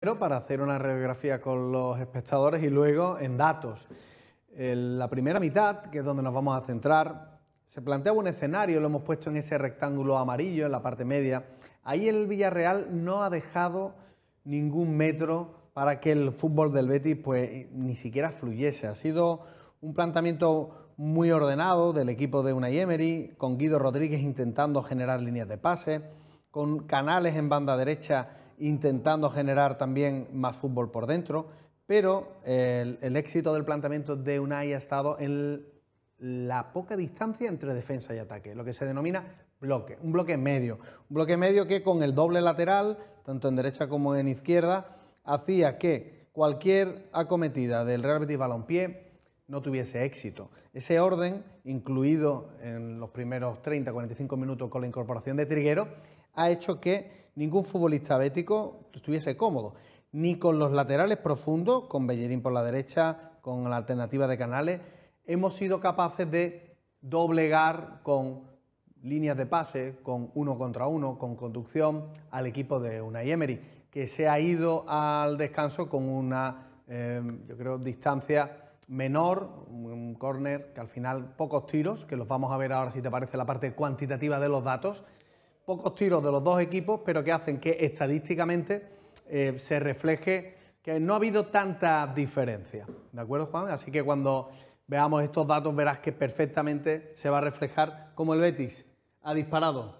Pero para hacer una radiografía con los espectadores y luego en datos. la primera mitad, que es donde nos vamos a centrar, se plantea un escenario, lo hemos puesto en ese rectángulo amarillo, en la parte media. Ahí el Villarreal no ha dejado ningún metro para que el fútbol del Betis pues, ni siquiera fluyese. Ha sido un planteamiento muy ordenado del equipo de Unai Emery, con Guido Rodríguez intentando generar líneas de pase, con Canales en banda derecha intentando generar también más fútbol por dentro, pero el, éxito del planteamiento de Unai ha estado en la poca distancia entre defensa y ataque, lo que se denomina bloque, un bloque medio. Un bloque medio que con el doble lateral, tanto en derecha como en izquierda, hacía que cualquier acometida del Real Betis Balompié no tuviese éxito. Ese orden, incluido en los primeros 30-45 minutos con la incorporación de Triguero, ha hecho que ningún futbolista bético estuviese cómodo, ni con los laterales profundos, con Bellerín por la derecha, con la alternativa de Canales, hemos sido capaces de doblegar con líneas de pase, con uno contra uno, con conducción al equipo de Unai Emery, que se ha ido al descanso con una, em, yo creo, distancia menor, un córner que al final pocos tiros, que los vamos a ver ahora si te parece la parte cuantitativa de los datos, pocos tiros de los dos equipos, pero que hacen que estadísticamente eh, se refleje que no ha habido tanta diferencia. ¿De acuerdo, Juan? Así que cuando veamos estos datos verás que perfectamente se va a reflejar cómo el Betis ha disparado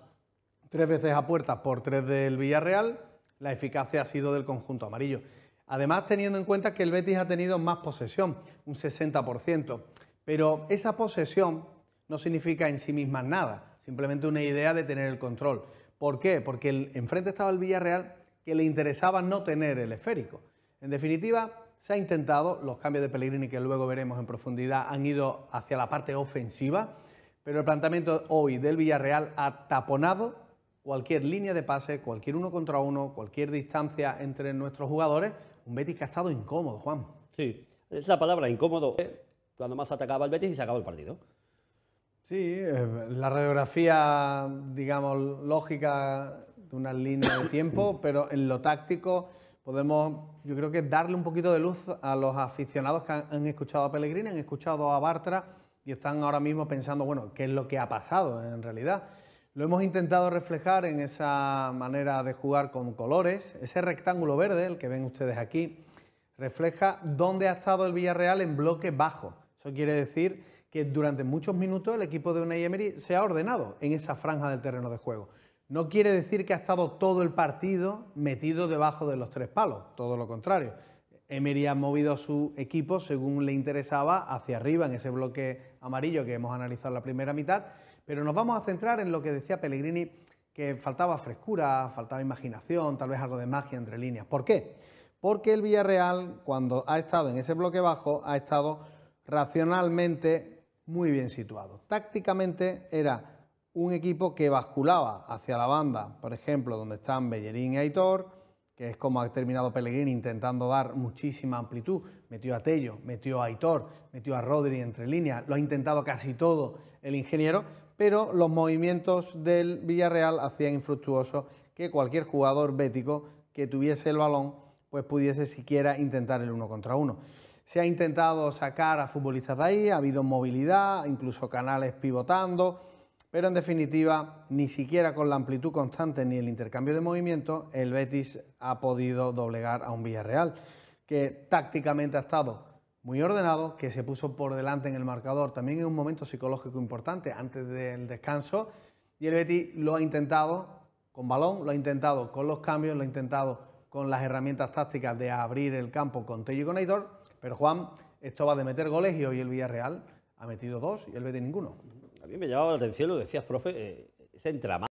tres veces a puertas por tres del Villarreal, la eficacia ha sido del conjunto amarillo. Además, teniendo en cuenta que el Betis ha tenido más posesión, un 60%, pero esa posesión no significa en sí misma nada simplemente una idea de tener el control. ¿Por qué? Porque el, enfrente estaba el Villarreal que le interesaba no tener el esférico. En definitiva, se ha intentado, los cambios de Pellegrini que luego veremos en profundidad han ido hacia la parte ofensiva, pero el planteamiento hoy del Villarreal ha taponado cualquier línea de pase, cualquier uno contra uno, cualquier distancia entre nuestros jugadores, un Betis que ha estado incómodo, Juan. Sí, esa palabra incómodo. Cuando más atacaba el Betis y se acabó el partido. Sí, eh, la radiografía, digamos, lógica de una línea de tiempo, pero en lo táctico podemos, yo creo que darle un poquito de luz a los aficionados que han, han escuchado a Pellegrini, han escuchado a Bartra y están ahora mismo pensando, bueno, ¿qué es lo que ha pasado en realidad? Lo hemos intentado reflejar en esa manera de jugar con colores. Ese rectángulo verde, el que ven ustedes aquí, refleja dónde ha estado el Villarreal en bloque bajo. Eso quiere decir que durante muchos minutos el equipo de Unai Emery se ha ordenado en esa franja del terreno de juego. No quiere decir que ha estado todo el partido metido debajo de los tres palos, todo lo contrario. Emery ha movido a su equipo según le interesaba hacia arriba en ese bloque amarillo que hemos analizado en la primera mitad, pero nos vamos a centrar en lo que decía Pellegrini, que faltaba frescura, faltaba imaginación, tal vez algo de magia entre líneas. ¿Por qué? Porque el Villarreal, cuando ha estado en ese bloque bajo, ha estado racionalmente muy bien situado. Tácticamente era un equipo que basculaba hacia la banda, por ejemplo, donde están Bellerín y Aitor, que es como ha terminado Pellegrini intentando dar muchísima amplitud. Metió a Tello, metió a Aitor, metió a Rodri entre líneas, lo ha intentado casi todo el ingeniero, pero los movimientos del Villarreal hacían infructuoso que cualquier jugador bético que tuviese el balón pues pudiese siquiera intentar el uno contra uno. Se ha intentado sacar a futbolistas de ahí, ha habido movilidad, incluso canales pivotando, pero en definitiva, ni siquiera con la amplitud constante ni el intercambio de movimiento, el Betis ha podido doblegar a un Villarreal, que tácticamente ha estado muy ordenado, que se puso por delante en el marcador, también en un momento psicológico importante, antes del descanso, y el Betis lo ha intentado con balón, lo ha intentado con los cambios, lo ha intentado con las herramientas tácticas de abrir el campo con Tello y con Aitor, pero Juan, esto va de meter goles y hoy el Villarreal ha metido dos y el Betis ninguno. A mí me llamaba la atención, lo decías, profe, eh, ese entramado.